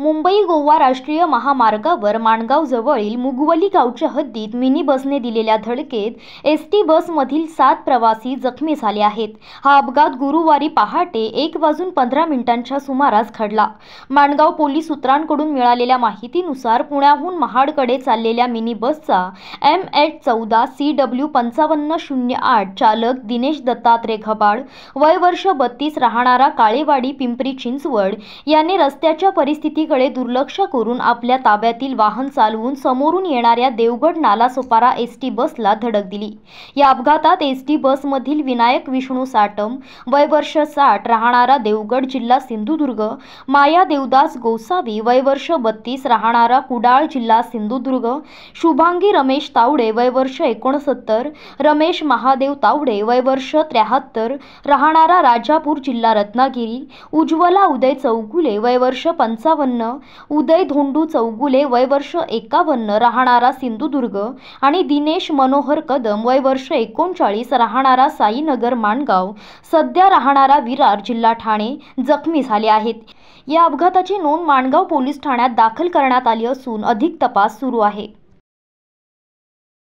मुंबई गोवा राष्ट्रीय महामार्गावर जवळील मुगवली गावच्या हद्दीत मिनी बसने दिलेल्या धडकेत एस टी मधील सात प्रवासी जखमी झाले आहेत हा अपघात गुरुवारी पहाटे एक वाजून पंधरा मिनिटांच्या सुमारास घडला माणगाव पोलीस सूत्रांकडून मिळालेल्या माहितीनुसार पुण्याहून महाडकडे चाललेल्या मिनी बसचा एम एच चौदा सी डब्ल्यू पंचावन्न शून्य आठ चालक दिनेश दत्तात्रय घबाड वय वर्ष बत्तीस राहणारा काळेवाडी पिंपरी चिंचवड याने रस्त्याच्या परिस्थिती परिस्थितीकडे दुर्लक्ष करून आपल्या ताब्यातील वाहन चालवून समोरून येणाऱ्या देवगड नालासोपारा एस टी बसला धडक दिली या अपघातात एस टी बसमधील विनायक विष्णू साटम वयवर्ष साठ राहणारा देवगड जिल्हा सिंधुदुर्ग माया देवदास गोसावी वयवर्ष बत्तीस राहणारा कुडाळ जिल्हा सिंधुदुर्ग शुभांगी रमेश तावडे वयवर्ष एकोणसत्तर रमेश महादेव तावडे वयवर्ष त्र्याहत्तर राहणारा राजापूर जिल्हा रत्नागिरी उज्ज्वला उदय चौगुले वयवर्ष पंचावन्न उदय धोंडू चौगुले वयवर्ष एकावन्न राहणारा सिंधुदुर्ग आणि दिनेश मनोहर कदम वयवर्ष एकोणचाळीस राहणारा साईनगर माणगाव सध्या राहणारा विरार जिल्हा ठाणे जखमी झाले आहेत या अपघाताची नोंद माणगाव पोलीस ठाण्यात दाखल करण्यात आली असून अधिक तपास सुरू आहे